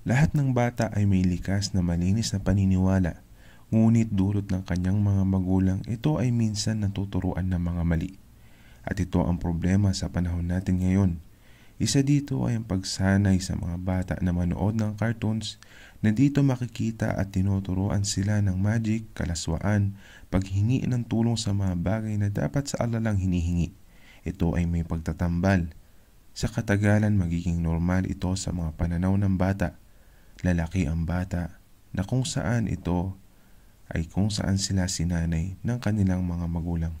Lahat ng bata ay may likas na malinis na paniniwala, ngunit dulot ng kanyang mga magulang ito ay minsan natuturuan ng mga mali. At ito ang problema sa panahon natin ngayon. Isa dito ay ang pagsanay sa mga bata na manood ng cartoons na dito makikita at tinuturoan sila ng magic, kalaswaan, paghingi ng tulong sa mga bagay na dapat sa alalang hinihingi. Ito ay may pagtatambal. Sa katagalan magiging normal ito sa mga pananaw ng bata lalaki ang bata na kung saan ito ay kung saan sila sinanay ng kanilang mga magulang.